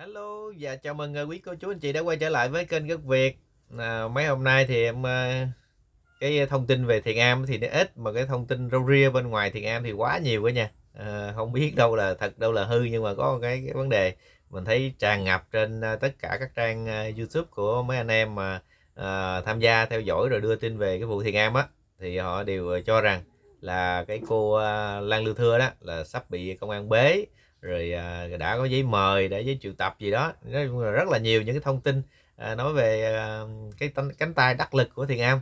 Hello và dạ, chào mừng ờ, quý cô chú anh chị đã quay trở lại với kênh gốc Việt à, Mấy hôm nay thì em ờ, cái thông tin về Thiền Am thì nó ít mà cái thông tin rau ria bên ngoài Thiền Am thì quá nhiều quá nha à, không biết đâu là thật đâu là hư nhưng mà có cái, cái vấn đề mình thấy tràn ngập trên tất cả các trang YouTube của mấy anh em mà à, tham gia theo dõi rồi đưa tin về cái vụ Thiền Am á thì họ đều cho rằng là cái cô Lan Lưu Thưa đó là sắp bị công an bế rồi à, đã có giấy mời để giấy triệu tập gì đó rất là nhiều những cái thông tin à, nói về à, cái cánh tay đắc lực của thiền am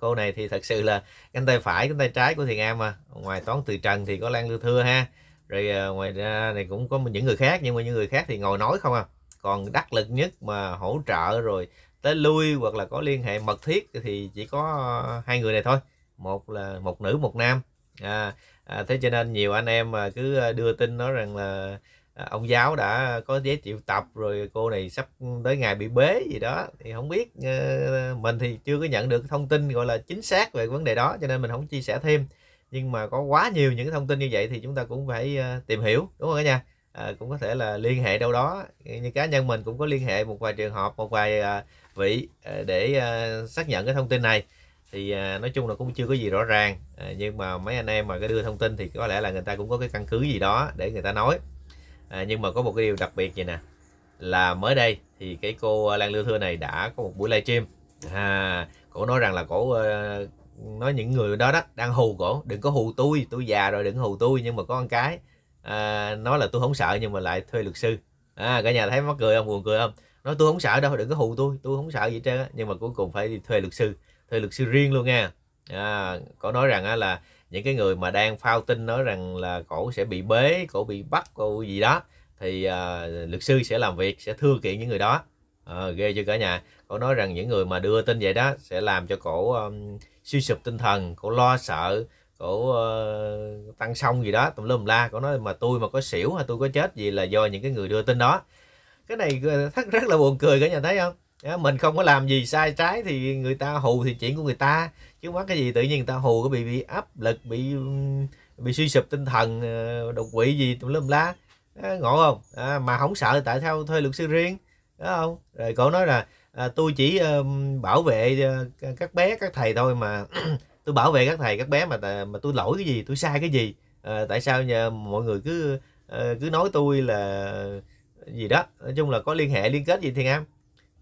cô này thì thật sự là cánh tay phải cánh tay trái của thiền am mà ngoài toán từ trần thì có lan lưu thưa ha rồi ngoài ra này cũng có những người khác nhưng mà những người khác thì ngồi nói không à còn đắc lực nhất mà hỗ trợ rồi tới lui hoặc là có liên hệ mật thiết thì chỉ có hai người này thôi một là một nữ một nam à, à, thế cho nên nhiều anh em mà cứ ờ, đưa tin nói rằng là ờ, ông giáo đã có giấy triệu tập rồi cô này sắp tới ngày bị bế gì đó thì không biết ờ, mình thì chưa có nhận được thông tin gọi là chính xác về vấn đề đó cho nên mình không chia sẻ thêm nhưng mà có quá nhiều những thông tin như vậy thì chúng ta cũng phải tìm hiểu đúng không cả nhà à, cũng có thể là liên hệ đâu đó như cá nhân mình cũng có liên hệ một vài trường hợp một vài vị để xác nhận cái thông tin này thì à, nói chung là cũng chưa có gì rõ ràng à, nhưng mà mấy anh em mà cái đưa thông tin thì có lẽ là người ta cũng có cái căn cứ gì đó để người ta nói à, nhưng mà có một cái điều đặc biệt vậy nè là mới đây thì cái cô à, Lan Lưu Thưa này đã có một buổi livestream à, cổ nói rằng là cổ ờ, nói những người đó đó đang hù cổ đừng có hù tôi tôi già rồi đừng hù tôi nhưng mà có con cái à, nói là tôi không sợ nhưng mà lại thuê luật sư à, cả nhà thấy mắc cười không buồn cười không nói tôi không sợ đâu đừng có hù tôi tôi không sợ gì hết trơn nhưng mà cuối cùng phải đi thuê luật sư thời luật sư riêng luôn nha à, có nói rằng là những cái người mà đang phao tin nói rằng là cổ sẽ bị bế cổ bị bắt cổ gì đó thì à, luật sư sẽ làm việc sẽ thưa kiện những người đó à, ghê chưa cả nhà có nói rằng những người mà đưa tin vậy đó sẽ làm cho cổ um, suy sụp tinh thần cổ lo sợ cổ uh, tăng xong gì đó tùm lum la cổ nói mà tôi mà có xỉu hay tôi có chết gì là do những cái người đưa tin đó cái này ờ, thắc rất là buồn cười cả nhà thấy không mình không có làm gì sai trái thì người ta hù thì chuyện của người ta chứ mắc cái gì tự nhiên người ta hù có bị bị áp lực bị bị suy sụp tinh thần ờ, đột quỵ gì tùm lum lá à, ngộ không à, mà không sợ tại sao thuê luật sư riêng đó không rồi cổ nói là à, tôi chỉ um, bảo vệ ờ, các bé các thầy thôi mà tôi bảo vệ các thầy các bé mà mà tôi lỗi cái gì tôi sai cái gì à, tại sao nhà, mọi người cứ cứ nói tôi là gì đó nói chung là có liên hệ liên kết gì thì em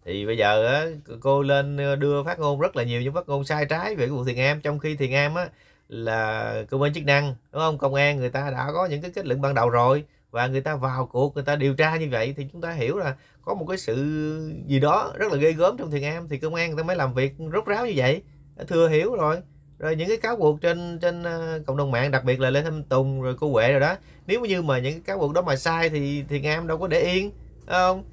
thì bây giờ á, cô lên đưa phát ngôn rất là nhiều những phát ngôn sai trái về cái vụ thiền am trong khi thiền am á, là cơ quan chức năng đúng không công an người ta đã có những cái kết luận ban đầu rồi và người ta vào cuộc người ta điều tra như vậy thì chúng ta hiểu là có một cái sự gì đó rất là ghê gớm trong thiền am thì công an người ta mới làm việc rốt ráo như vậy đã thừa hiểu rồi rồi những cái cáo buộc trên trên cộng đồng mạng đặc biệt là lê thanh tùng rồi cô huệ rồi đó nếu như mà những cái cáo buộc đó mà sai thì thiền am đâu có để yên đúng không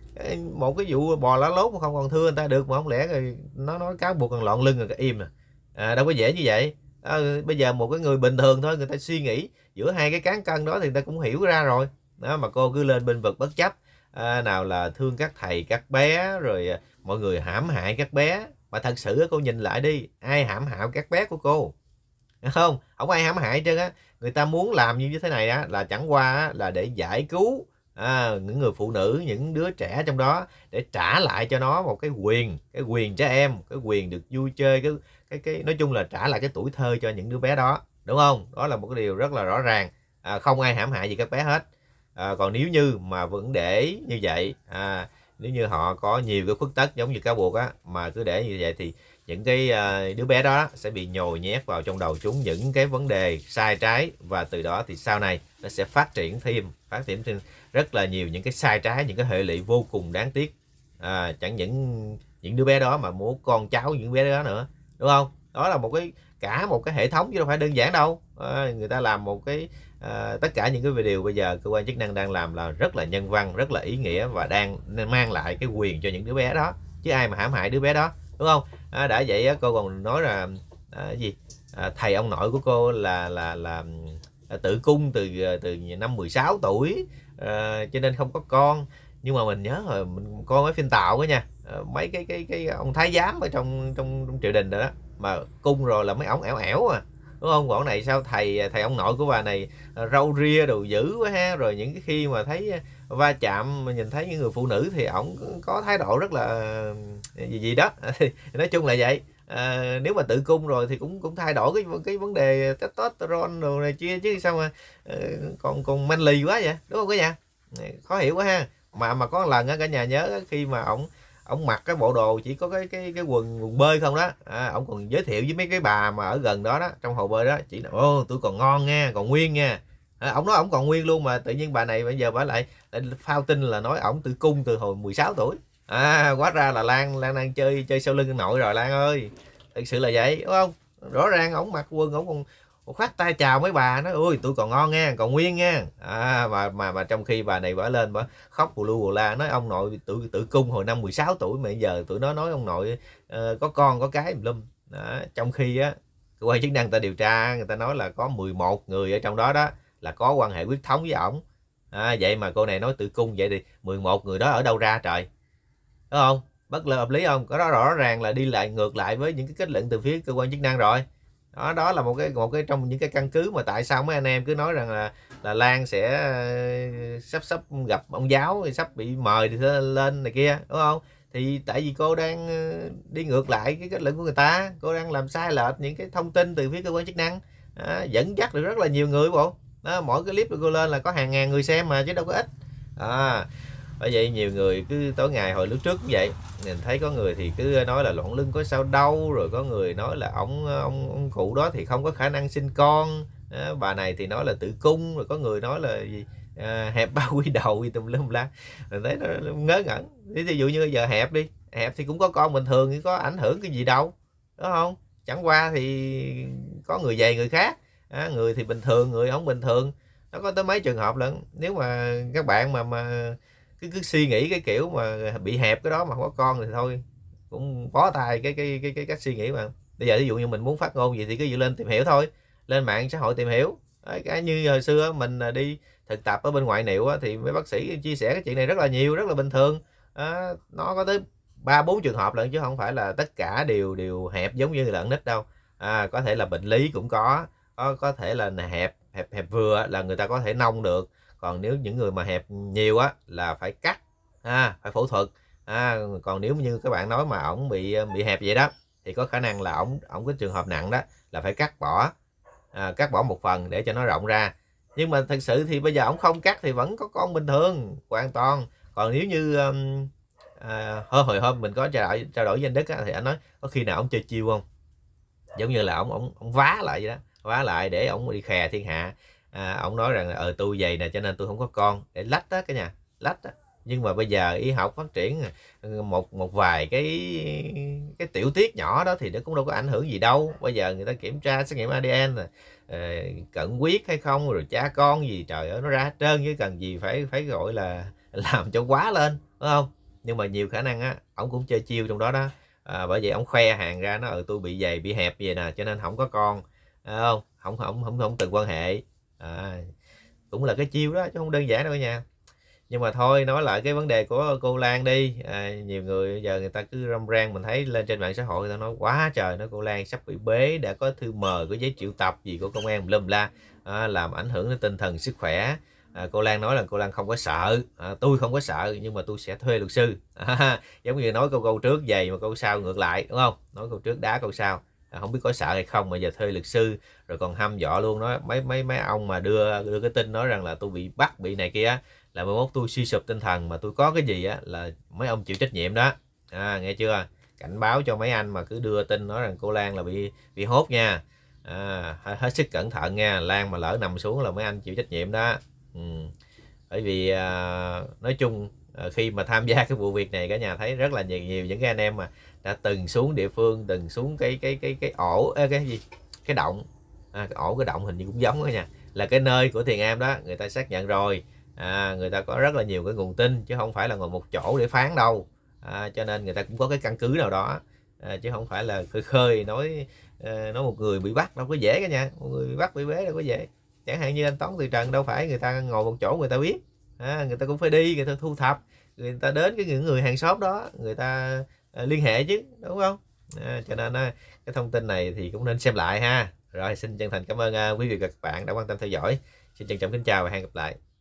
một cái vụ bò lá lốt mà không còn thương người ta được mà không lẽ rồi nó nói cáo buộc còn loạn lưng rồi im à. à đâu có dễ như vậy à, bây giờ một cái người bình thường thôi người ta suy nghĩ giữa hai cái cán cân đó thì người ta cũng hiểu ra rồi đó mà cô cứ lên bên vực bất chấp à, nào là thương các thầy các bé rồi à, mọi người hãm hại các bé mà thật sự cô nhìn lại đi ai hãm hại các bé của cô không không ai hãm hại hết trơn á người ta muốn làm như thế này á là chẳng qua á, là để giải cứu à, những người phụ nữ những đứa trẻ trong đó để trả lại cho nó một cái quyền cái quyền trẻ em cái quyền được vui chơi cái cái cái nói chung là trả lại cái tuổi thơ cho những đứa bé đó đúng không đó là một cái điều rất là rõ ràng à, không ai hãm hại gì các bé hết à, còn nếu như mà vẫn để như vậy à, nếu như họ có nhiều cái khuất tất giống như cá buộc á mà cứ để như vậy thì những cái à, đứa bé đó sẽ bị nhồi nhét vào trong đầu chúng những cái vấn đề sai trái và từ đó thì sau này nó sẽ phát triển thêm phát triển thêm rất là nhiều những cái sai trái những cái hệ lụy vô cùng đáng tiếc à, chẳng những những đứa bé đó mà muốn con cháu những bé đó nữa đúng không đó là một cái cả một cái hệ thống chứ đâu phải đơn giản đâu à, người ta làm một cái à, tất cả những cái video bây giờ cơ quan chức năng đang làm là rất là nhân văn rất là ý nghĩa và đang mang lại cái quyền cho những đứa bé đó chứ ai mà hãm hại đứa bé đó đúng không à, đã vậy á, cô còn nói là à, gì à, thầy ông nội của cô là là là, là tự cung từ à, từ năm 16 tuổi à, cho nên không có con nhưng mà mình nhớ rồi mình coi mấy phim tạo đó nha à, mấy cái cái cái ông thái giám ở trong trong, trong triều đình rồi đó mà cung rồi là mấy ổng ẻo ẻo à đúng không quả này sao thầy thầy ông nội của bà này ờ, râu ria đồ dữ quá ha rồi những cái khi mà thấy ờ, va chạm mà nhìn thấy những người phụ nữ thì ổng có thái độ rất là ờ, gì gì đó nói chung là vậy à, nếu mà tự cung rồi thì cũng cũng thay đổi cái cái vấn đề testosterone đồ này kia chứ sao mà còn còn manly quá vậy đúng không cả nhà khó hiểu quá ha mà mà có lần á cả nhà nhớ khi mà ổng ông mặc cái bộ đồ chỉ có cái cái cái quần quần bơi không đó à, ông còn giới thiệu với mấy cái bà mà ở gần đó đó trong hồ bơi đó chỉ là ô tôi còn ngon nha còn nguyên nha à, ông nói ông còn nguyên luôn mà tự nhiên bà này bây giờ bà lại, phao tin là nói ông tự cung từ hồi 16 tuổi à quá ra là lan lan đang chơi chơi sau lưng nội rồi lan ơi thực sự là vậy đúng không rõ ràng ông mặc quần ông còn Ủa khoát tay chào mấy bà nói ui tôi còn ngon nghe còn nguyên nghe à, mà mà mà trong khi bà này bỏ lên bả khóc bù lu bù la nói ông nội tự tự cung hồi năm 16 tuổi mà giờ tụi nó nói ông nội uh, có con có cái lum đó. trong khi á cơ quan chức năng người ta điều tra người ta nói là có 11 người ở trong đó đó là có quan hệ huyết thống với ổng à, vậy mà cô này nói tự cung vậy thì 11 người đó ở đâu ra trời đúng không bất lợi hợp lý không có đó rõ ràng là đi lại ngược lại với những cái kết luận từ phía cơ quan chức năng rồi đó đó là một cái một cái trong những cái căn cứ mà tại sao mấy anh em cứ nói rằng là là Lan sẽ ờ, sắp sắp gặp ông giáo sắp bị mời thì lên này kia đúng không thì tại vì cô đang ờ, đi ngược lại cái kết luận của người ta cô đang làm sai lệch những cái thông tin từ phía cơ quan chức năng à, dẫn dắt được rất là nhiều người bộ đó, mỗi cái clip của cô lên là có hàng ngàn người xem mà chứ đâu có ít à, bởi vậy nhiều người cứ tối ngày hồi lúc trước cũng vậy nhìn thấy có người thì cứ nói là loạn lưng có sao đâu rồi có người nói là ông ông ông cụ đó thì không có khả năng sinh con à, bà này thì nói là tử cung rồi có người nói là gì à, hẹp bao quy đầu gì tùm lum la mình thấy nó ngớ ngẩn thế ví dụ như giờ hẹp đi hẹp thì cũng có con bình thường thì có ảnh hưởng cái gì đâu đúng không chẳng qua thì có người về người khác à, người thì bình thường người không bình thường nó có tới mấy trường hợp lận nếu mà các bạn mà mà cứ cứ suy nghĩ cái kiểu mà bị hẹp cái đó mà không có con thì thôi cũng bó tay cái cái cái cái cách suy nghĩ mà bây giờ ví dụ như mình muốn phát ngôn gì thì cứ dựa lên tìm hiểu thôi lên mạng xã hội tìm hiểu Đấy, cái như hồi xưa mình à, đi thực tập ở bên ngoại niệu thì mấy bác sĩ chia sẻ cái chuyện này rất là nhiều rất là bình thường à, nó có tới ba bốn trường hợp lận chứ không phải là tất cả đều đều hẹp giống như lợn nít đâu à, có thể là bệnh lý cũng có có có thể là hẹp hẹp hẹp vừa là người ta có thể nông được còn nếu những người mà hẹp nhiều á là phải cắt ha phải phẫu thuật ha còn nếu như các bạn nói mà ổng bị bị hẹp vậy đó thì có khả năng là ổng ổng cái trường hợp nặng đó là phải cắt bỏ à, cắt bỏ một phần để cho nó rộng ra nhưng mà thật sự thì bây giờ ổng không cắt thì vẫn có con bình thường hoàn toàn còn nếu như um, à, hồi hôm mình có trao đổi trao đổi với anh đức á, thì anh nói có khi nào ông chơi chiêu không giống như là ông ông ông vá lại vậy đó vá lại để ông đi khè thiên hạ à, ông nói rằng ờ tôi vậy nè cho nên tôi không có con để lách đó cả nhà lách đó. nhưng mà bây giờ y học phát triển ờ, một một vài cái cái tiểu tiết nhỏ đó thì nó cũng đâu có ảnh hưởng gì đâu bây giờ người ta kiểm tra xét nghiệm ADN rồi ờ, cận huyết hay không rồi cha con gì trời ơi nó ra hết trơn chứ cần gì phải phải gọi là làm cho quá lên đúng không nhưng mà nhiều khả năng á ông cũng chơi chiêu trong đó đó à, bởi vậy ông khoe hàng ra nó ừ tôi bị dày bị hẹp vậy nè cho nên không có con à, không không không không, không từng quan hệ à, cũng là cái chiêu đó chứ không đơn giản đâu nha nhưng mà thôi nói lại cái vấn đề của cô Lan đi à, nhiều người giờ người ta cứ râm ran mình thấy lên trên mạng xã hội người ta nói quá trời nó cô Lan sắp bị bế đã có thư mời có giấy triệu tập gì của công an lâm la à, làm ảnh hưởng đến tinh thần sức khỏe à, cô Lan nói là cô Lan không có sợ à, tôi không có sợ nhưng mà tôi sẽ thuê luật sư à, giống như nói câu câu trước về mà câu sau ngược lại đúng không nói câu trước đá câu sau À, không biết có sợ hay không mà giờ thuê luật sư rồi còn hăm dọ luôn đó mấy mấy mấy ông mà đưa đưa cái tin nói rằng là tôi bị bắt bị này kia là mai mốt tôi suy sụp tinh thần mà tôi có cái gì á là mấy ông chịu trách nhiệm đó à, nghe chưa cảnh báo cho mấy anh mà cứ đưa tin nói rằng cô Lan là bị bị hốt nha à, hết sức cẩn thận nha Lan mà lỡ nằm xuống là mấy anh chịu trách nhiệm đó ừ. bởi vì à, nói chung à, khi mà tham gia cái vụ việc này cả nhà thấy rất là nhiều, nhiều những cái anh em mà đã từng xuống địa phương từng xuống cái cái cái cái ổ cái gì cái động à, cái ổ cái động hình như cũng giống đó nha là cái nơi của thiền am đó người ta xác nhận rồi à, người ta có rất là nhiều cái nguồn tin chứ không phải là ngồi một chỗ để phán đâu à, cho nên người ta cũng có cái căn cứ nào đó à, chứ không phải là khơi khơi nói ờ, nói một người bị bắt đâu có dễ cả nha một người bị bắt bị bế đâu có dễ chẳng hạn như anh toán Từ Trần đâu phải người ta ngồi một chỗ người ta biết à, người ta cũng phải đi người ta thu thập người ta đến cái những người hàng xóm đó người ta Ờ, liên hệ chứ đúng không à, cho nên ờ, cái thông tin này thì cũng nên xem lại ha rồi xin chân thành cảm ơn quý vị và các bạn đã quan tâm theo dõi xin trân trọng kính chào và hẹn gặp lại